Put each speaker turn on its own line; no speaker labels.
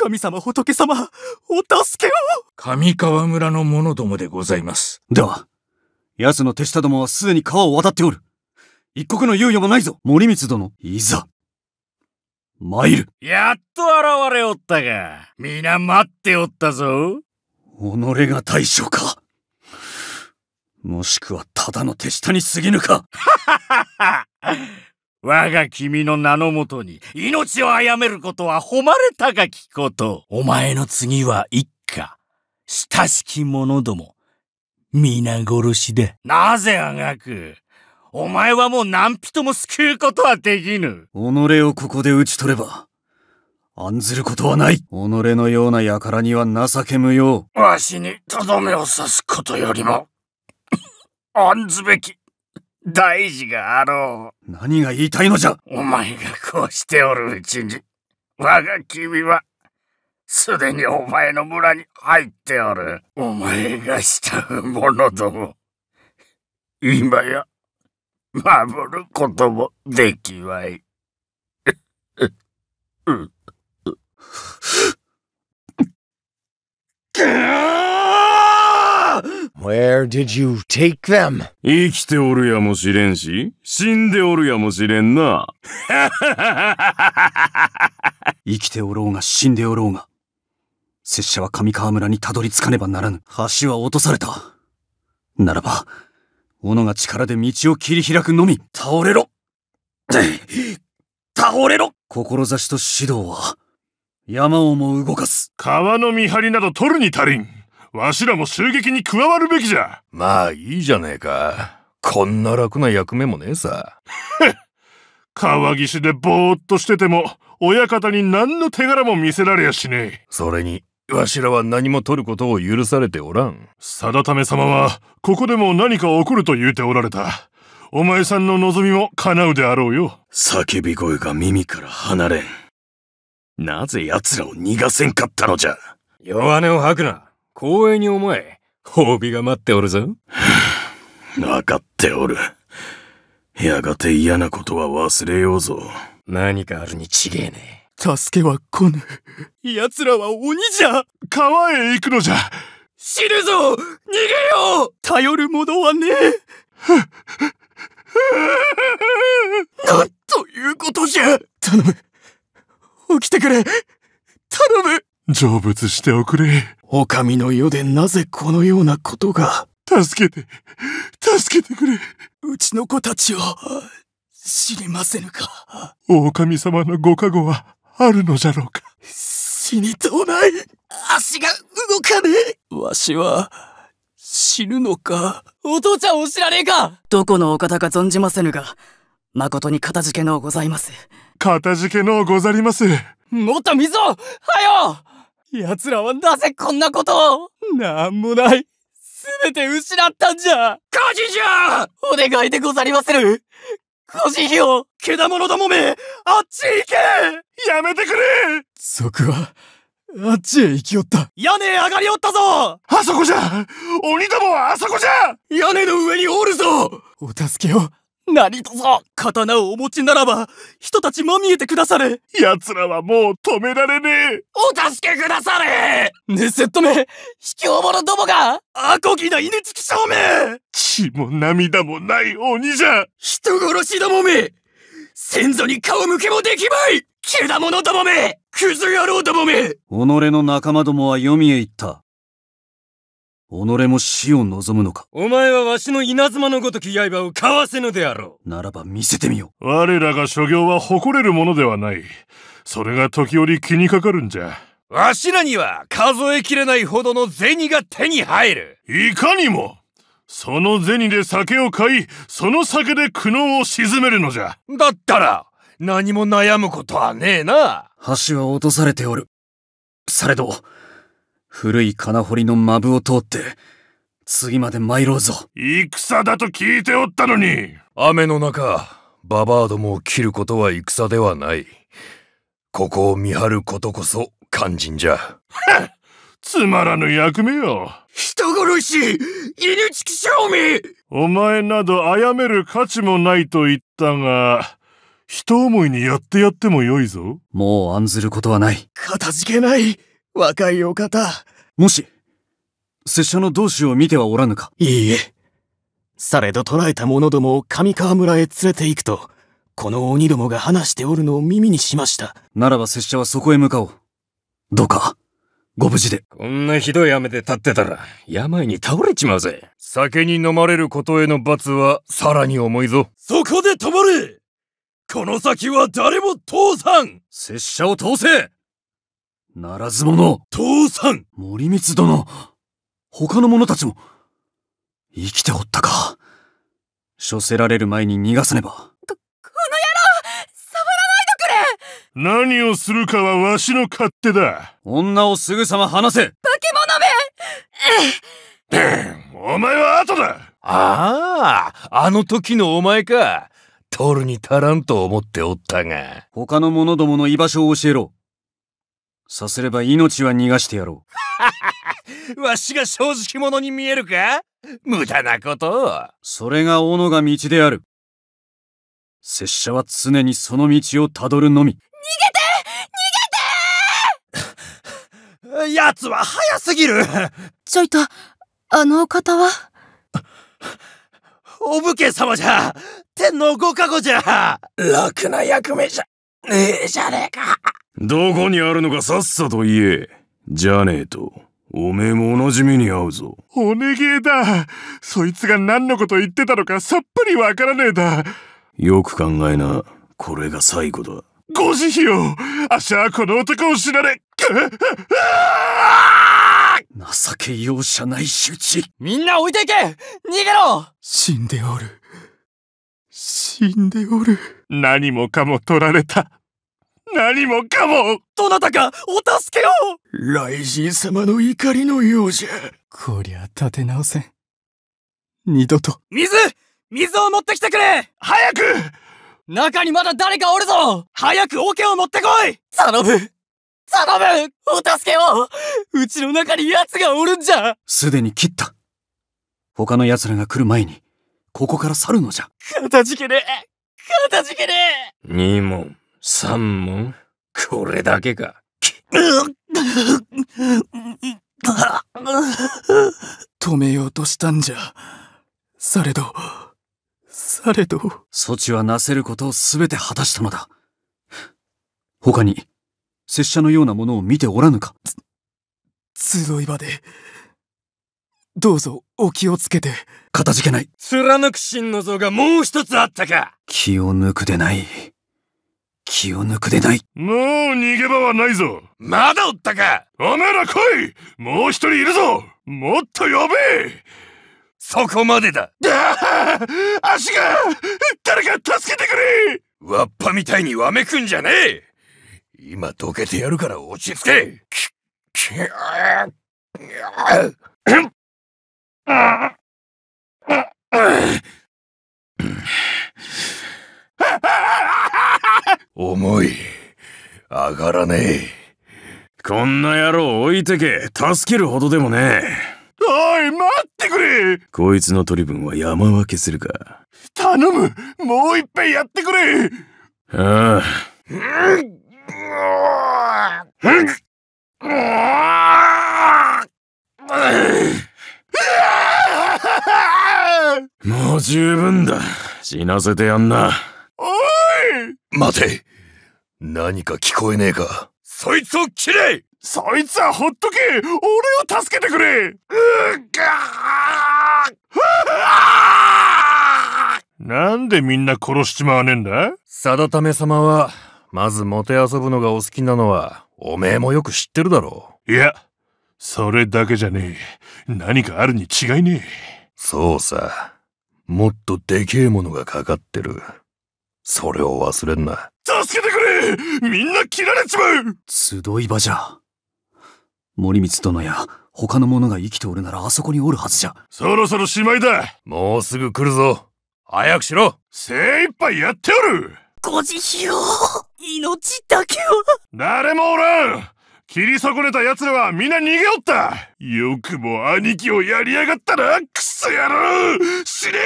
神様仏様、お助けを神川村の者どもでございます。では、奴の手下どもはすでに川を渡っておる。一刻の猶予もないぞ森光殿、いざ。参る。やっと現れおったが、皆待っておったぞ。己が大将か。もしくはただの手下に過ぎぬか。はは
はは我が君の名のもとに命を殺めることは誉れ高きこ
と。お前の次は一家、親しき者ども、皆殺しで。
なぜあがくお前はもう何人も救うことはできぬ。
己をここで討ち取れば、案ずることはない。己のような輩には情け無用。
わしにとどめを刺すことよりも、案ずべき大事があろ
う。何が言いたいのじゃお前
がこうしておるうちに、我が君は、すでにお前の村に入っておる。お前が慕う者ども、今や、守ることもできわい。うん。Where did you take them? 生きておるやもしれんし、死んでおるやもしれんな。
生きておろうが死んでおろうが、拙者は上川村にたどり着かねばならぬ。橋は落とされた。ならば、斧が力で道を切り開くのみ、倒れろ 倒れろ志と指導は、山を
も動かす。川の見張りなど取るに足りん。わしらも襲撃に加わるべきじゃまあいいじゃねえかこんな楽な役目もねえさ 川岸でぼーっとしてても親方に何の手柄も見せられやしねえそれにわしらは何も取ることを許されておらん定め様はここでも何か起こると言うておられたお前さんの望みも叶うであろうよ叫び声が耳から離れんなぜ奴らを逃がせんかったのじゃ弱音を吐くな光栄に思え。褒美が待っておるぞ。分かっておる。やがて嫌なことは忘れようぞ。何かあるに違えねえ。助けは来ぬ。奴らは鬼じゃ川へ行くのじゃ死ぬぞ逃げよう頼るものはねえ なんということじゃ頼む起きてくれ頼む成仏しておくれ狼の世でなぜこのようなことが。助けて、助けてくれ。うちの子たちを、知りませぬか。お神様のご加護は、あるのじゃろうか。死にとうない。足が動かね
え。わしは、
死ぬ
のか。
お父ちゃんを知らねえか
どこのお方か存じませぬが、誠
に片付けのうございます。片付けのうござります。もっと水をはよ奴らはなぜこんなことをなんもない。
すべて失
ったんじゃ火事じゃお願いでござりまする
火事費を
獣どもめあっちへ行けやめてくれ賊は、あっちへ行きよった。
屋根へ上がりよったぞあそこじゃ鬼どもはあそこじゃ屋根の上におるぞ
お助けを
何とぞ刀を
お持ちならば、人たちまみえてくだされ奴らはもう止められねえお助けくだされねせっとめ、卑怯者どもが、アコギな犬つき証明血も涙もない鬼じゃ人殺しどもめ先祖に顔向けもできまい獣どもめクズ野郎どもめ己
の仲間どもは読みへ行った。己も死を望むのかお前はわしの稲妻のごとき刃をかわせぬであろうならば見せてみよう
我らが所業は誇れるものではないそれが時折気にかかるんじゃわしらには数えきれないほどの銭が手に入るいかにもその銭で酒を買いその酒で苦悩を鎮めるのじゃ
だったら何も悩むことはねえな橋は落とされておるされど古い金掘りのマブを通って、次まで参ろうぞ。戦だと聞いておったのに雨の中、ババアどもを切ることは戦ではない。ここを見張ることこそ肝
心じゃ。つまらぬ役目よ。人殺し犬畜賞味お前など殺める価値もないと言ったが、
人思いにやってやってもよいぞ。もう案ずることはない。
片付けな
い若いお方。もし、拙者の同志を見てはおらぬか。いいえ。されど捕らえた者どもを上川村へ連れて行くと、この鬼どもが話しておるのを耳にしました。ならば拙者はそこへ向かおう。どうか、ご無事で。こんなひどい雨で立ってたら、病に倒れちまうぜ。酒に飲まれることへの罰は、さらに重いぞ。そこで止まれ
この先は誰も通さん拙者を通せ
ならず者父さん森光殿他の者たちも生きておったか処せられる前に逃がさねばこ、この野郎触らないでくれ何をするかはわしの勝手だ女をすぐさま離せ化け物めお前は後だあああの時のお前か取るに足らんと思っておったが他の者どもの居場所を教えろさすれば命は逃がしてやろう。わしが正直者に見えるか無駄なことを。それが斧が道である。拙者は常にその道をたどるのみ。逃げて逃げて 奴は早すぎるちょいと、あのお方はお武家様じゃ天皇ご加護じゃ
楽な役目じゃねえじゃねえかどこにあるのかさっさと言え。じゃねえと、おめえも同じ目に遭うぞ。おねげだ。そいつが何のこと言ってたのかさっぱりわからねえだ。よく考えな。
これが最後だ。
ご慈悲をあしはこの男を知られ
情け容赦ない周知みんな置いていけ逃げろ死んでおる
死んでおる何もかも取られた何もかもどなたかお助けを雷神様の怒りのようじゃこりゃ立て直せん
二度と水水を持ってきてくれ早く中にまだ誰かおるぞ早く桶を持ってこい頼む頼む
お助けをうちの中に奴がおるんじゃ
すでに切った他の奴らが来る前にここから去るのじゃ
かたじけねえかたじけね
え二問三問これだけか。止めようとしたんじゃ。されど、されど。措置はなせることを全て果たしたのだ。他に、拙者のようなものを見ておらぬか。
集い場で、どうぞお気をつけて。かたじけない。貫く真の像がもう一つあったか
気を抜くでない。気を抜くでない
もう逃げ場はないぞまだおったかおめら来いもう一人いるぞもっと呼べそこまでだ 足が誰か助けてくれわっぱみたいにわめくんじゃねえ今どけてやるから落ち着けき、き、ああ、重い。上がらねえ。こんな野郎置いてけ。助けるほどでもねえ。おい、待ってくれ
こいつの取り分は山分けするか。
頼むもう一杯やってくれああ。もう十分だ。死なせてやんな。待て何か聞こえねえかそいつを切れそいつはほっとけ俺を助けてくれうっがーなんでみんな殺しちまわねえんだ定め様は、まずもてあそぶのがお好きなのは、おめえもよく知ってるだろう。いや、それだけじゃねえ。何かあるに違いねえ。そうさ。もっとでけえものがかかってる。それを
忘れんな。
助けてくれみんな切られちまう
集い場じゃ。森光殿や他の者が生きておるならあそこにおるはずじゃ。
そろそろしまいだもうすぐ来るぞ早くしろ精一杯やっておるご慈悲を命だけは誰もおらん切り損ねた奴らは皆逃げおったよくも兄貴をやりやがったなクソ野郎死ね